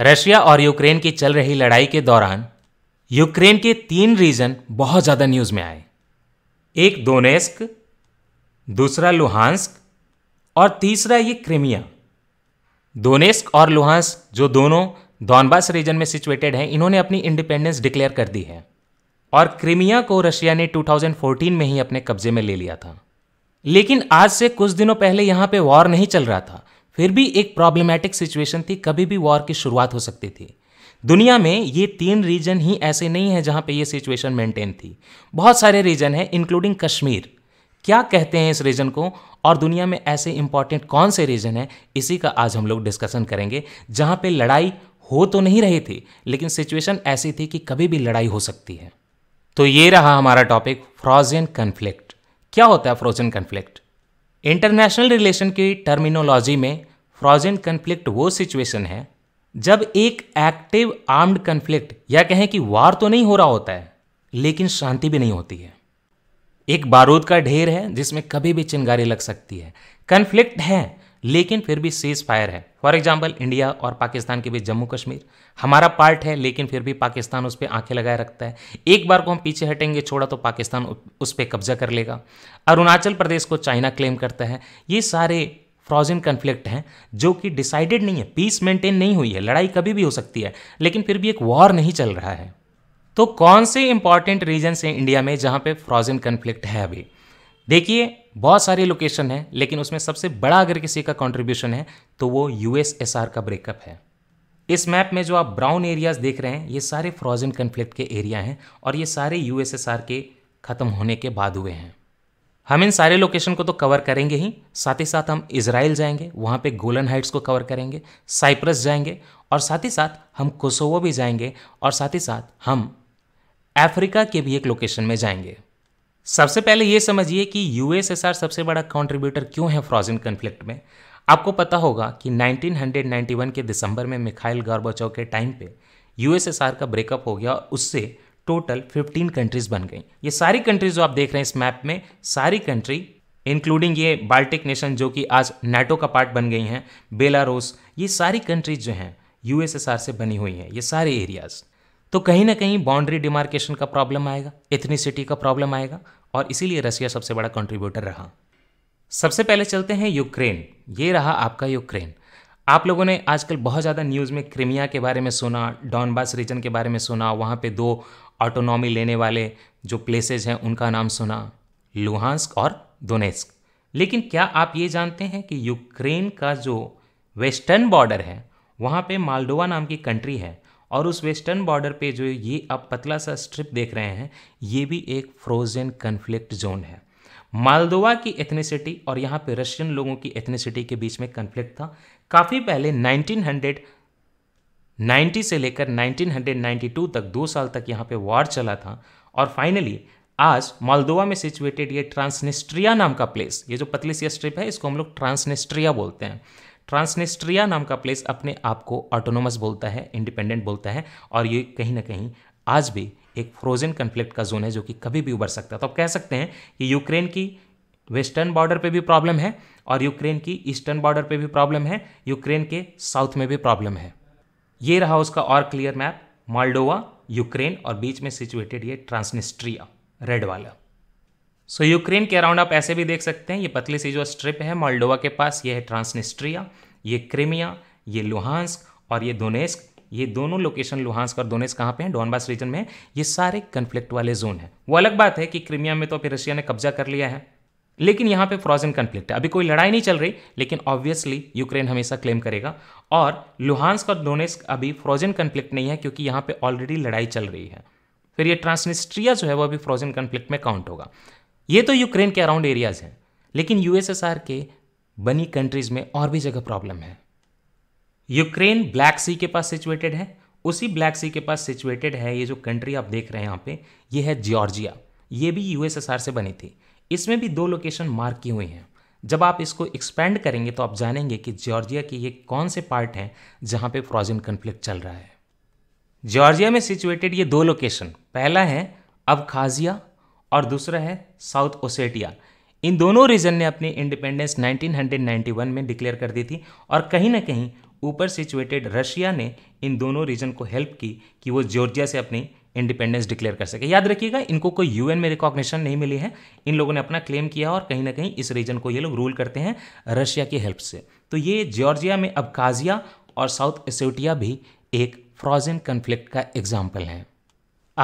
Russia और Ukraine की चल रही लड़ाई के दौरान यूक्रेन के तीन रीजन बहुत ज़्यादा न्यूज़ में आए एक दोनेस्क दूसरा लुहांस्क और तीसरा ये क्रिमिया दोनेस्क और लुहांस्क जो दोनों दौनबास रीजन में सिचुएटेड हैं इन्होंने अपनी इंडिपेंडेंस डिक्लेयर कर दी है और क्रीमिया को रशिया ने 2014 में ही अपने कब्जे में ले लिया था लेकिन आज से कुछ दिनों पहले यहाँ पे वॉर नहीं चल रहा था फिर भी एक प्रॉब्लमेटिक सिचुएशन थी कभी भी वॉर की शुरुआत हो सकती थी दुनिया में ये तीन रीजन ही ऐसे नहीं हैं जहाँ पे ये सिचुएशन मेंटेन थी बहुत सारे रीजन हैं इंक्लूडिंग कश्मीर क्या कहते हैं इस रीजन को और दुनिया में ऐसे इंपॉर्टेंट कौन से रीजन हैं इसी का आज हम लोग डिस्कशन करेंगे जहाँ पे लड़ाई हो तो नहीं रही थी लेकिन सिचुएशन ऐसी थी कि कभी भी लड़ाई हो सकती है तो ये रहा हमारा टॉपिक फ्रोजन कन्फ्लिक्ट क्या होता है फ्रोजन कन्फ्लिक्ट इंटरनेशनल रिलेशन की टर्मिनोलॉजी में फ्रोजेंट कन्फ्लिक्ट वो सिचुएशन है जब एक एक्टिव आर्म्ड कन्फ्लिक्ट या कहें कि वार तो नहीं हो रहा होता है लेकिन शांति भी नहीं होती है एक बारूद का ढेर है जिसमें कभी भी चिंगारी लग सकती है कन्फ्लिक्ट है लेकिन फिर भी सीज फायर है फॉर एग्जाम्पल इंडिया और पाकिस्तान के बीच जम्मू कश्मीर हमारा पार्ट है लेकिन फिर भी पाकिस्तान उस पर आंखें लगाए रखता है एक बार को हम पीछे हटेंगे छोड़ा तो पाकिस्तान उस पर कब्जा कर लेगा अरुणाचल प्रदेश को चाइना क्लेम करता है ये सारे फ्रोजन कन्फ्लिक्ट हैं जो कि डिसाइडेड नहीं है पीस मेंटेन नहीं हुई है लड़ाई कभी भी हो सकती है लेकिन फिर भी एक वॉर नहीं चल रहा है तो कौन से इंपॉर्टेंट रीजन्स हैं इंडिया में जहाँ पे फ्रोजन कन्फ्लिक्ट है अभी देखिए बहुत सारे लोकेशन हैं लेकिन उसमें सबसे बड़ा अगर किसी का कॉन्ट्रीब्यूशन है तो वो यू का ब्रेकअप है इस मैप में जो आप ब्राउन एरियाज देख रहे हैं ये सारे फ्रोजन कन्फ्लिक्ट के एरिया हैं और ये सारे यूएसएसआर के ख़त्म होने के बाद हुए हैं हम इन सारे लोकेशन को तो कवर करेंगे ही साथ ही साथ हम इसराइल जाएंगे वहाँ पे गोलन हाइट्स को कवर करेंगे साइप्रस जाएंगे और साथ ही साथ हम कोसोवो भी जाएंगे और साथ ही साथ हम अफ्रीका के भी एक लोकेशन में जाएंगे सबसे पहले ये समझिए कि यूएसएसआर सबसे बड़ा कंट्रीब्यूटर क्यों है फ्रोजन कन्फ्लिक्ट में आपको पता होगा कि 1991 के दिसंबर में मिखाइल गार्बाचोव के टाइम पे यूएसएसआर का ब्रेकअप हो गया और उससे टोटल 15 कंट्रीज बन गई ये सारी कंट्रीज जो आप देख रहे हैं इस मैप में सारी कंट्री इंक्लूडिंग ये बाल्टिक नेशन जो कि आज नाटो का पार्ट बन गई हैं बेलारूस ये सारी कंट्रीज जो हैं यूएसएसआर से बनी हुई हैं ये सारे एरियाज तो कहीं ना कहीं बाउंड्री डिमार्केशन का प्रॉब्लम आएगा एथनीसिटी का प्रॉब्लम आएगा और इसीलिए रसिया सबसे बड़ा कंट्रीब्यूटर रहा सबसे पहले चलते हैं यूक्रेन ये रहा आपका यूक्रेन आप लोगों ने आजकल बहुत ज़्यादा न्यूज़ में क्रिमिया के बारे में सुना डॉनबास रीजन के बारे में सुना वहाँ पे दो ऑटोनॉमी लेने वाले जो प्लेसेज हैं उनका नाम सुना लुहांस्क और दोनेस्क लेकिन क्या आप ये जानते हैं कि यूक्रेन का जो वेस्टर्न बॉर्डर है वहाँ पे मालडोवा नाम की कंट्री है और उस वेस्टर्न बॉर्डर पे जो ये आप पतला सा स्ट्रिप देख रहे हैं ये भी एक फ्रोजन कन्फ्लिक्ट जोन है मालदोवा की एथनिसिटी और यहाँ पे रशियन लोगों की एथनिसिटी के बीच में कन्फ्लिक्ट था काफ़ी पहले 1900 90 से लेकर 1992 तक दो साल तक यहाँ पे वॉर चला था और फाइनली आज मालदोवा में सिचुएटेड ये ट्रांसनेस्ट्रिया नाम का प्लेस ये जो पतलीसिया स्ट्रिप है इसको हम लोग ट्रांसनेस्ट्रिया बोलते हैं ट्रांसनेस्ट्रिया नाम का प्लेस अपने आप को ऑटोनोमस बोलता है इंडिपेंडेंट बोलता है और ये कहीं ना कहीं आज भी एक फ्रोजन कन्फ्लिक्ट का जोन है जो कि कभी भी उभर सकता है तो आप कह सकते हैं कि यूक्रेन की वेस्टर्न बॉर्डर पे भी प्रॉब्लम है और यूक्रेन की ईस्टर्न बॉर्डर पे भी प्रॉब्लम है यूक्रेन के साउथ में भी प्रॉब्लम है ये रहा उसका और क्लियर मैप मॉल्डोवा यूक्रेन और बीच में सिचुएटेड ये ट्रांसनिस्ट्रिया रेड वाला सो so, यूक्रेन के अराउंड आप ऐसे भी देख सकते हैं ये पतली सी जो स्ट्रिप है माल्डोवा के पास ये है ट्रांसनिस्ट्रिया ये क्रिमिया ये लुहांस्क और ये दोनेस्क ये दोनों लोकेशन लुहांस्क और दोनेस्क कहाँ पे हैं डॉनबास रीजन में ये सारे कन्फ्लिक्ट वाले जोन हैं वो अलग बात है कि क्रिमिया में तो फिर रशिया ने कब्जा कर लिया है लेकिन यहाँ पे फ्रोजन कन्फ्लिक्ट है अभी कोई लड़ाई नहीं चल रही लेकिन ऑब्वियसली यूक्रेन हमेशा क्लेम करेगा और लुहानस और डोनेस अभी फ्रोजन कन्फ्लिक्ट नहीं है क्योंकि यहाँ पे ऑलरेडी लड़ाई चल रही है फिर ये ट्रांसनिस्ट्रिया जो है वो अभी फ्रोजन कन्फ्लिक्ट में काउंट होगा ये तो यूक्रेन के अराउंड एरियाज हैं लेकिन यूएसएसआर के बनी कंट्रीज़ में और भी जगह प्रॉब्लम है यूक्रेन ब्लैक सी के पास सिचुएटेड है उसी ब्लैक सी के पास सिचुएटेड है ये जो कंट्री आप देख रहे हैं यहाँ पे ये है जॉर्जिया ये भी यूएसएसआर से बनी थी इसमें भी दो लोकेशन मार्क की हुई हैं जब आप इसको एक्सपेंड करेंगे तो आप जानेंगे कि जॉर्जिया के ये कौन से पार्ट हैं जहाँ पे फ्रोजन कन्फ्लिक्ट चल रहा है जॉर्जिया में सिचुएटेड ये दो लोकेशन पहला है अब और दूसरा है साउथ ओसेटिया इन दोनों रीजन ने अपनी इंडिपेंडेंस 1991 में डिक्लेयर कर दी थी और कहीं ना कहीं ऊपर सिचुएटेड रशिया ने इन दोनों रीजन को हेल्प की कि वो जॉर्जिया से अपनी इंडिपेंडेंस डिक्लेयर कर सके याद रखिएगा इनको कोई यूएन में रिकॉग्निशन नहीं मिली है इन लोगों ने अपना क्लेम किया और कहीं ना कहीं इस रीजन को ये लोग रूल करते हैं रशिया की हेल्प से तो ये जॉर्जिया में अबकाजिया और साउथ एसोटिया भी एक फ्रोजन कन्फ्लिक्ट का एग्जाम्पल है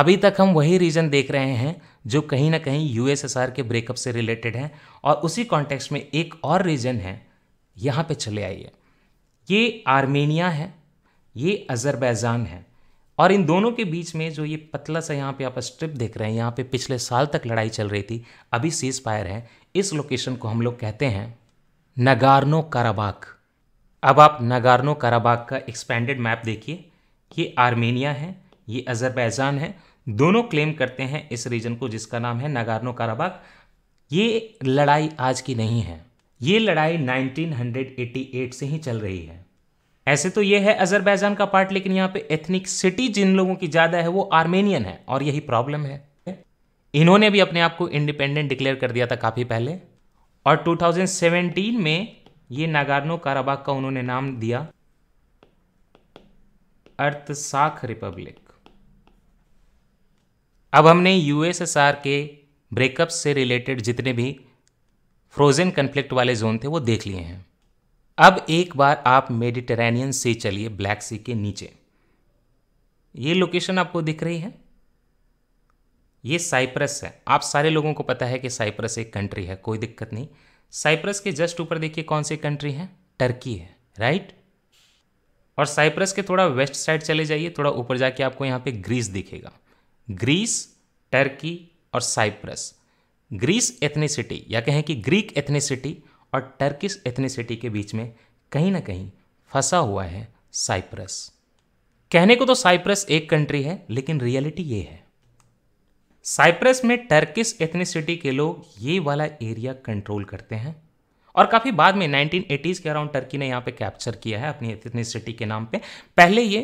अभी तक हम वही रीजन देख रहे हैं जो कहीं ना कहीं यूएसएसआर के ब्रेकअप से रिलेटेड है और उसी कॉन्टेक्स्ट में एक और रीजन है यहाँ पे चले आइए ये आर्मेनिया है ये अजरबैजान है और इन दोनों के बीच में जो ये पतला सा यहाँ पे आप स्ट्रिप देख रहे हैं यहाँ पे पिछले साल तक लड़ाई चल रही थी अभी सीज फायर है इस लोकेशन को हम लोग कहते हैं नगारनो काराबाग अब आप नगारनो काराबाग का एक्सपेंडेड मैप देखिए ये आर्मेनिया है ये अजरबैजान है दोनों क्लेम करते हैं इस रीजन को जिसका नाम है नगारनो काराबाग ये लड़ाई आज की नहीं है ये लड़ाई 1988 से ही चल रही है ऐसे तो ये है अजरबैजान का पार्ट लेकिन यहाँ पे एथनिक सिटी जिन लोगों की ज़्यादा है वो आर्मेनियन है और यही प्रॉब्लम है इन्होंने भी अपने आप को इंडिपेंडेंट डिक्लेयर कर दिया था काफ़ी पहले और 2017 में ये नागार्नो काराबाग का उन्होंने नाम दिया अर्थसाख रिपब्लिक अब हमने यूएसएसआर के ब्रेकअप से रिलेटेड जितने भी फ्रोजन कन्फ्लिक्ट वाले जोन थे वो देख लिए हैं अब एक बार आप मेडिटेरेनियन से चलिए ब्लैक सी के नीचे ये लोकेशन आपको दिख रही है ये साइप्रस है आप सारे लोगों को पता है कि साइप्रस एक कंट्री है कोई दिक्कत नहीं साइप्रस के जस्ट ऊपर देखिए कौन सी कंट्री है टर्की है राइट और साइप्रस के थोड़ा वेस्ट साइड चले जाइए थोड़ा ऊपर जाके आपको यहाँ पे ग्रीस दिखेगा ग्रीस टर्की और साइप्रस ग्रीस एथनिसिटी या कहें कि ग्रीक एथनिसिटी और टर्किश एथनिसिटी के बीच में कहीं ना कहीं फंसा हुआ है साइप्रस कहने को तो साइप्रस एक कंट्री है लेकिन रियलिटी ये है साइप्रस में टर्किश एथनीसिटी के लोग ये वाला एरिया कंट्रोल करते हैं और काफ़ी बाद में 1980s के अराउंड टर्की ने यहाँ पे कैप्चर किया है अपनी एथनीसिटी के नाम पे पहले ये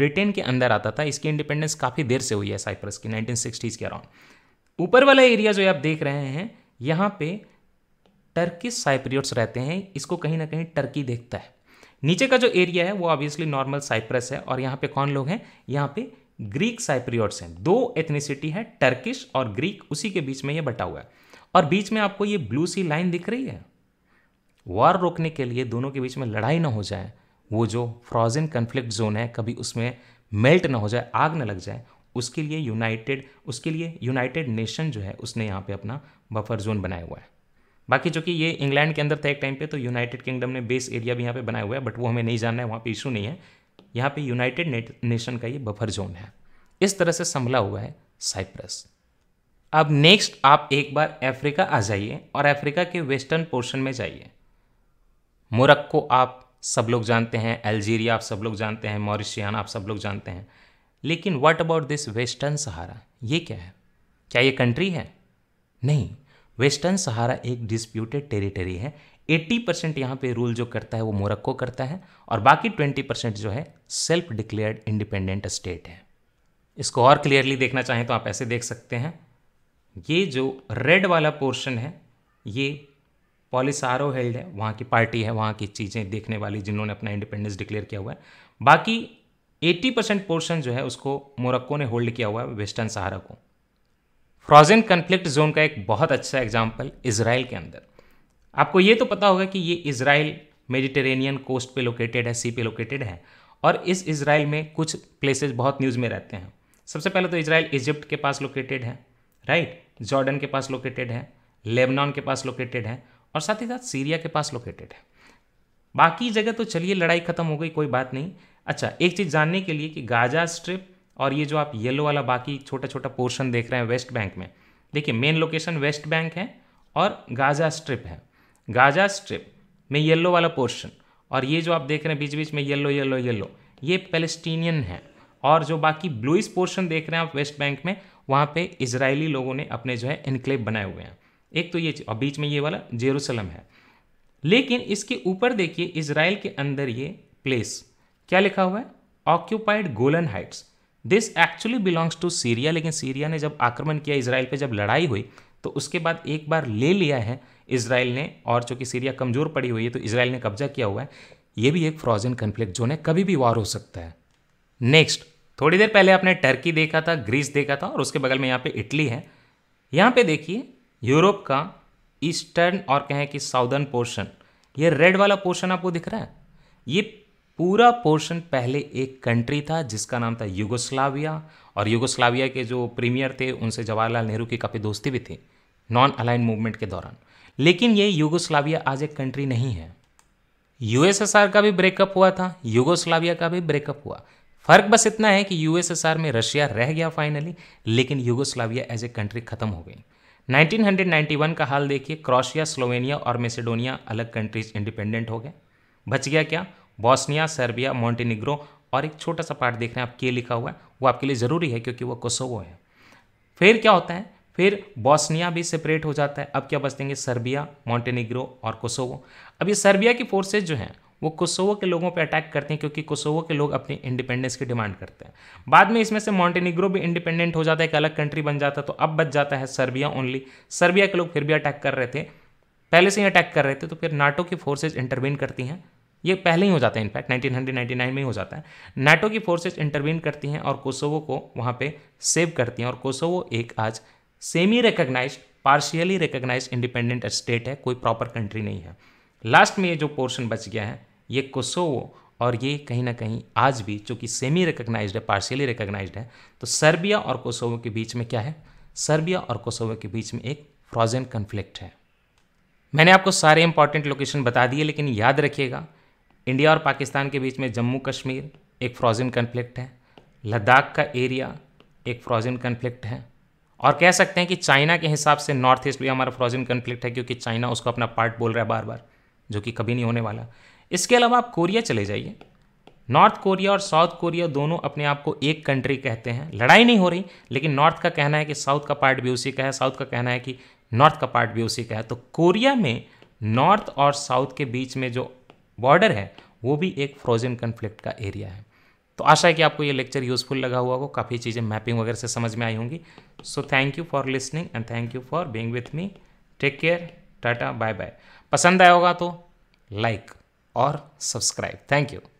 ब्रिटेन के अंदर आता था इसकी इंडिपेंडेंस काफ़ी देर से हुई है साइप्रस की 1960s के अराउंड ऊपर वाला एरिया जो आप देख रहे हैं यहाँ पे टर्किस साइप्रियट्स रहते हैं इसको कहीं ना कहीं टर्की देखता है नीचे का जो एरिया है वो ऑब्वियसली नॉर्मल साइप्रस है और यहाँ पे कौन लोग हैं यहाँ पे ग्रीक साइप्रियट्स हैं दो एथनिसिटी है टर्किश और ग्रीक उसी के बीच में ये बटा हुआ है और बीच में आपको ये ब्लू सी लाइन दिख रही है वॉर रोकने के लिए दोनों के बीच में लड़ाई ना हो जाए वो जो फ्रोजन कन्फ्लिक्ट जोन है कभी उसमें मेल्ट ना हो जाए आग ना लग जाए उसके लिए यूनाइटेड उसके लिए यूनाइटेड नेशन जो है उसने यहाँ पे अपना बफर जोन बनाया हुआ है बाकी जो कि ये इंग्लैंड के अंदर था एक टाइम पे तो यूनाइटेड किंगडम ने बेस एरिया भी यहाँ पे बनाया हुआ है बट वो हमें नहीं जानना है वहाँ पे इशू नहीं है यहाँ पे यूनाइटेड नेशन का ये बफर जोन है इस तरह से संभला हुआ है साइप्रस अब नेक्स्ट आप एक बार अफ्रीका आ जाइए और अफ्रीका के वेस्टर्न पोर्शन में जाइए मोरक्को आप सब लोग जानते हैं अल्जीरिया आप सब लोग जानते हैं मॉरिशियान आप सब लोग जानते हैं लेकिन what about this western Sahara ये क्या है क्या ये कंट्री है नहीं वेस्टर्न सहारा एक डिस्प्यूटेड टेरिटरी है 80 परसेंट यहाँ पे रूल जो करता है वो मोरक्को करता है और बाकी 20 परसेंट जो है सेल्फ डिक्लेयर्ड इंडिपेंडेंट स्टेट है इसको और क्लियरली देखना चाहें तो आप ऐसे देख सकते हैं ये जो रेड वाला पोर्शन है ये पॉलिसारो हेल्ड है वहाँ की पार्टी है वहाँ की चीज़ें देखने वाली जिन्होंने अपना इंडिपेंडेंस डिक्लेयर किया हुआ है बाकी 80 परसेंट पोर्शन जो है उसको मोरक्को ने होल्ड किया हुआ है वेस्टर्न सहारा को फ्रोजन कन्फ्लिक्ट जोन का एक बहुत अच्छा एग्जाम्पल इसराइल के अंदर आपको ये तो पता होगा कि ये इसराइल मेडिटेरेनियन कोस्ट पे लोकेटेड है सी पे लोकेटेड है और इस इसराइल में कुछ प्लेसेस बहुत न्यूज़ में रहते हैं सबसे पहले तो इसराइल इजिप्ट के पास लोकेटेड है राइट जॉर्डन के पास लोकेटेड है लेबनान के पास लोकेटेड है और साथ ही साथ सीरिया के पास लोकेटेड है बाकी जगह तो चलिए लड़ाई ख़त्म हो गई कोई बात नहीं अच्छा एक चीज़ जानने के लिए कि गाजा स्ट्रिप और ये जो आप येलो वाला बाकी छोटा छोटा पोर्शन देख रहे हैं वेस्ट बैंक में देखिए मेन लोकेशन वेस्ट बैंक है और गाजा स्ट्रिप है गाजा स्ट्रिप में येलो वाला पोर्शन और ये जो आप देख रहे हैं बीच बीच में येलो येलो येलो ये पेलेस्टीनियन है और जो बाकी ब्लूइस पोर्शन देख रहे हैं आप वेस्ट बैंक में वहाँ पे इसराइली लोगों ने अपने जो है इनक्लेव बनाए हुए हैं एक तो ये और बीच में ये वाला जेरूसलम है लेकिन इसके ऊपर देखिए इसराइल के अंदर ये प्लेस क्या लिखा हुआ है occupied Golan Heights this actually belongs to Syria लेकिन सीरिया ने जब आक्रमण किया इसराइल पर जब लड़ाई हुई तो उसके बाद एक बार ले लिया है इसराइल ने और चूंकि सीरिया कमज़ोर पड़ी हुई है तो इसराइल ने कब्जा किया हुआ है ये भी एक फ्रोजन कन्फ्लिक्ट जोन है कभी भी वार हो सकता है नेक्स्ट थोड़ी देर पहले आपने टर्की देखा था ग्रीस देखा था और उसके बगल में यहाँ पे इटली है यहाँ पे देखिए यूरोप का ईस्टर्न और कहें कि साउदर्न पोर्शन ये रेड वाला पोर्शन आपको दिख रहा है ये पूरा पोर्शन पहले एक कंट्री था जिसका नाम था युगोस्लाविया और युगोस्लाविया के जो प्रीमियर थे उनसे जवाहरलाल नेहरू की काफ़ी दोस्ती भी थी नॉन अलाइन मूवमेंट के दौरान लेकिन ये यूगोस्लाविया आज एक कंट्री नहीं है यूएसएसआर का भी ब्रेकअप हुआ था युगोस्लाविया का भी ब्रेकअप हुआ फर्क बस इतना है कि यूएसएसआर में रशिया रह गया फाइनली लेकिन युगोस्लाविया एज ए कंट्री खत्म हो गई 1991 का हाल देखिए क्रोशिया स्लोवेनिया और मेसिडोनिया अलग कंट्रीज इंडिपेंडेंट हो गए बच गया क्या बॉस्निया सर्बिया मॉन्टेनिग्रो और एक छोटा सा पार्ट देख रहे हैं आप के लिखा हुआ है वो आपके लिए ज़रूरी है क्योंकि वो कोसोवो है फिर क्या होता है फिर बॉस्निया भी सेपरेट हो जाता है अब क्या देंगे सर्बिया मॉन्टेनिग्रो और कोसोवो अब ये सर्बिया की फोर्सेज जो हैं वो कोसोवो के लोगों पे अटैक करते हैं क्योंकि कोसोवो के लोग अपनी इंडिपेंडेंस की डिमांड करते हैं बाद में इसमें से मॉन्टेनिग्रो भी इंडिपेंडेंट हो जाता है एक अलग कंट्री बन जाता है तो अब बच जाता है सर्बिया ओनली सर्बिया के लोग फिर भी अटैक कर रहे थे पहले से ही अटैक कर रहे थे तो फिर नाटो की फोर्सेज इंटरवीन करती हैं ये पहले ही हो जाता है इनफैक्ट 1999 में ही हो जाता है नाटो की फोर्सेस इंटरवीन करती हैं और कोसोवो को वहाँ पे सेव करती हैं और कोसोवो एक आज semi recognise partially recognise independent state है कोई प्रॉपर कंट्री नहीं है लास्ट में ये जो पोर्शन बच गया है ये कोसोवो और ये कहीं ना कहीं आज भी चूँकि सेमी रिकग्नाइज है पार्शियली रिकग्नाइज है तो सर्बिया और कोसोवो के बीच में क्या है सर्बिया और कोसोवो के बीच में एक फ्रोजन कन्फ्लिक्ट है मैंने आपको सारे इंपॉर्टेंट लोकेशन बता दिए लेकिन याद रखिएगा इंडिया और पाकिस्तान के बीच में जम्मू कश्मीर एक फ्रोजन कन्फ्लिक्ट है लद्दाख का एरिया एक फ्रोजन कन्फ्लिक्ट है और कह सकते हैं कि चाइना के हिसाब से नॉर्थ ईस्ट भी हमारा फ्रोजन कन्फ्लिक्ट है क्योंकि चाइना उसको अपना पार्ट बोल रहा है बार बार जो कि कभी नहीं होने वाला इसके अलावा आप कोरिया चले जाइए नॉर्थ कोरिया और साउथ कोरिया दोनों अपने आप को एक कंट्री कहते हैं लड़ाई नहीं हो रही लेकिन नॉर्थ का कहना है कि साउथ का पार्ट भी उसी का है साउथ का कहना है कि नॉर्थ का पार्ट भी उसी का है तो कोरिया में नॉर्थ और साउथ के बीच में जो बॉर्डर है वो भी एक फ्रोजन कन्फ्लिक्ट का एरिया है तो आशा है कि आपको ये लेक्चर यूज़फुल लगा हुआ हो काफ़ी चीज़ें मैपिंग वगैरह से समझ में आई होंगी so thank you for listening and thank you for being with me take care tata bye bye पसंद आया होगा तो लाइक और सब्सक्राइब थैंक यू